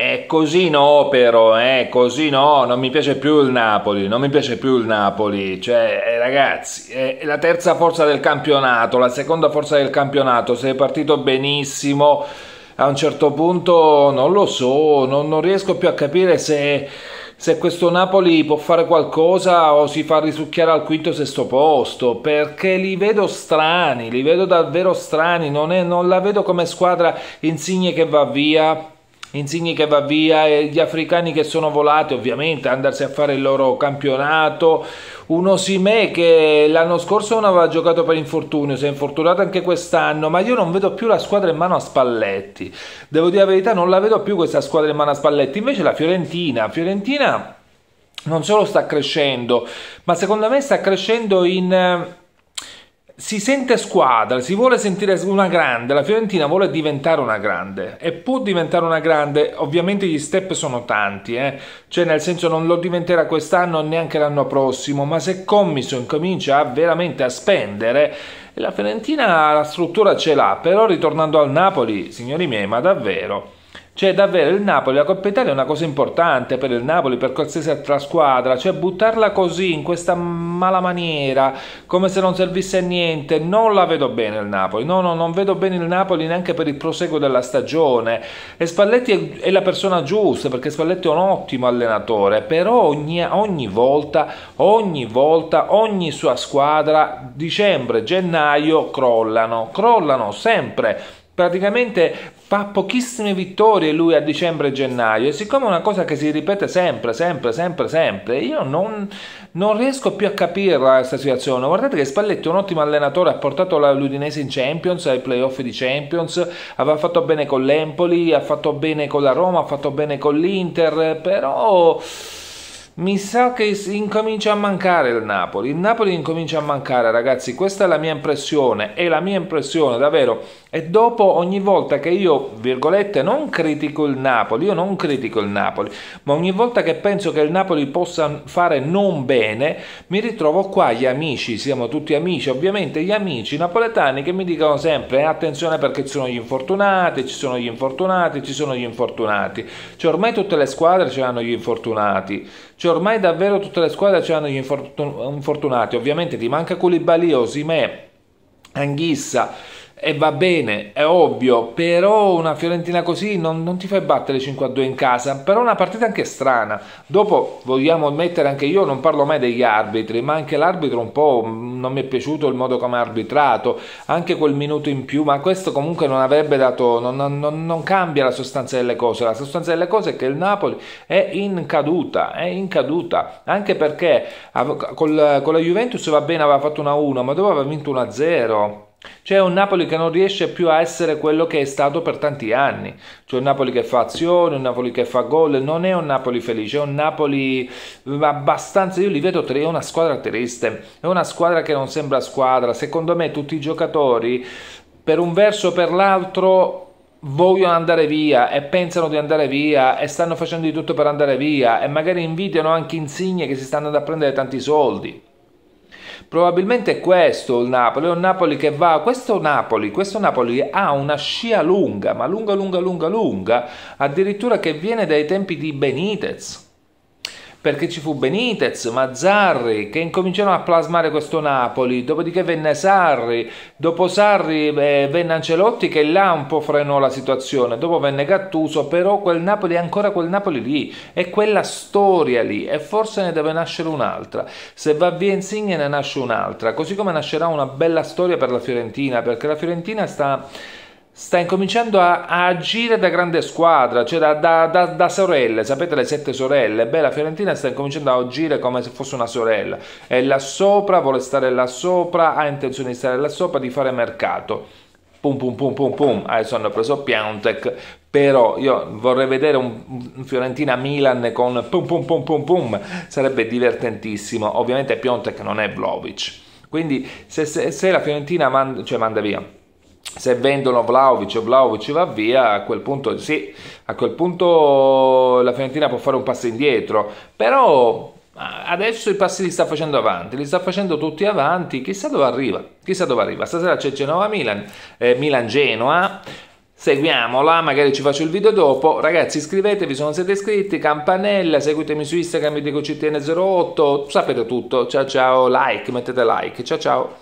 E così no, però, eh, così no, non mi piace più il Napoli, non mi piace più il Napoli, cioè, eh, ragazzi, è la terza forza del campionato, la seconda forza del campionato, sei partito benissimo, a un certo punto non lo so, non, non riesco più a capire se, se, questo Napoli può fare qualcosa o si fa risucchiare al quinto o sesto posto, perché li vedo strani, li vedo davvero strani, non, è, non la vedo come squadra insigne che va via Insigni che va via, e gli africani che sono volati ovviamente, a andarsi a fare il loro campionato, un Osimè che l'anno scorso non aveva giocato per infortunio, si è infortunato anche quest'anno, ma io non vedo più la squadra in mano a Spalletti, devo dire la verità non la vedo più questa squadra in mano a Spalletti, invece la Fiorentina, Fiorentina non solo sta crescendo, ma secondo me sta crescendo in si sente squadra, si vuole sentire una grande, la Fiorentina vuole diventare una grande e può diventare una grande, ovviamente gli step sono tanti, eh? cioè nel senso non lo diventerà quest'anno neanche l'anno prossimo, ma se Commiso incomincia veramente a spendere, la Fiorentina la struttura ce l'ha, però ritornando al Napoli, signori miei, ma davvero cioè davvero il Napoli, la Coppa Italia è una cosa importante per il Napoli, per qualsiasi altra squadra, cioè buttarla così, in questa mala maniera, come se non servisse a niente, non la vedo bene il Napoli, no, no, non vedo bene il Napoli neanche per il proseguo della stagione e Spalletti è, la persona giusta perché Spalletti è un ottimo allenatore, però ogni, ogni volta, ogni volta, ogni sua squadra, dicembre, gennaio, crollano, crollano sempre praticamente fa pochissime vittorie lui a dicembre e gennaio e siccome è una cosa che si ripete sempre, sempre, sempre, sempre, io non, non riesco più a capire questa situazione. Guardate che Spalletti è un ottimo allenatore, ha portato la l'Udinese in Champions, ai playoff di Champions, aveva fatto bene con l'Empoli, ha fatto bene con la Roma, ha fatto bene con l'Inter, però... Mi sa che incomincia a mancare il Napoli, il Napoli incomincia a mancare ragazzi, questa è la mia impressione, è la mia impressione davvero e dopo ogni volta che io, virgolette, non critico il Napoli, io non critico il Napoli, ma ogni volta che penso che il Napoli possa fare non bene, mi ritrovo qua gli amici, siamo tutti amici, ovviamente gli amici napoletani che mi dicono sempre attenzione perché ci sono gli infortunati, ci sono gli infortunati, ci sono gli infortunati, cioè ormai tutte le squadre ce l'hanno gli infortunati, cioè, cioè ormai davvero tutte le squadre ci hanno gli infortun- infortunati, ovviamente ti manca Koulibaly, Osimè, Anghissa, e va bene, è ovvio, però una Fiorentina così non, non ti fai battere 5-2 a in casa, però una partita anche strana. Dopo vogliamo ammettere anche io, non parlo mai degli arbitri, ma anche l'arbitro un po' non mi è piaciuto il modo come ha arbitrato, anche quel minuto in più, ma questo comunque non avrebbe dato, non, non, non cambia la sostanza delle cose, la sostanza delle cose è che il Napoli è in caduta, è in caduta, anche perché con la Juventus va bene, aveva fatto una 1, ma dopo aveva vinto una 0 c'è un Napoli che non riesce più a essere quello che è stato per tanti anni. C'è un Napoli che fa azione, un Napoli che fa gol. Non è un Napoli felice, è un Napoli mm, abbastanza. Io li vedo tre, è una squadra triste. È una squadra che non sembra squadra. Secondo me, tutti i giocatori, per un verso o per l'altro, vogliono andare via e pensano di andare via e stanno facendo di tutto per andare via e magari invidiano anche insigne che si stanno andando a prendere tanti soldi. Probabilmente è questo il Napoli, è un Napoli che va, questo Napoli, questo Napoli ha una scia lunga, ma lunga, lunga, lunga, lunga, addirittura che viene dai tempi di Benitez perché ci fu Benitez, Mazzarri che incominciarono a plasmare questo Napoli, dopodiché venne Sarri, dopo Sarri eh, venne Ancelotti che là un po' frenò la situazione, dopo venne Gattuso, però quel Napoli è ancora quel Napoli lì, è quella storia lì e forse ne deve nascere un'altra, se va via Insigne ne nasce un'altra, così come nascerà una bella storia per la Fiorentina, perché la Fiorentina sta sta incominciando a, a agire da grande squadra, cioè da, da, da, da, sorelle, sapete le sette sorelle? Beh, la Fiorentina sta incominciando a agire come se fosse una sorella, è là sopra, vuole stare là sopra, ha intenzione di stare là sopra, di fare mercato. Pum pum pum pum pum, adesso hanno preso Piontek, però io vorrei vedere un Fiorentina-Milan con pum pum pum pum pum, sarebbe divertentissimo, ovviamente Piontek non è Vlaovic, quindi se, se, se la Fiorentina manda, cioè manda via, se vendono Vlaovic o Vlaovic va via, a quel punto sì, a quel punto la Fiorentina può fare un passo indietro, però ah, adesso i passi li sta facendo avanti, li sta facendo tutti avanti, chissà dove arriva, chissà dove arriva. Stasera c'è Genova-Milan, eh, Milan-Genoa, seguiamola, magari ci faccio il video dopo. Ragazzi iscrivetevi se non siete iscritti, campanella, seguitemi su Instagram, mi dico CTN08, sapete tutto, ciao ciao, like, mettete like, ciao ciao.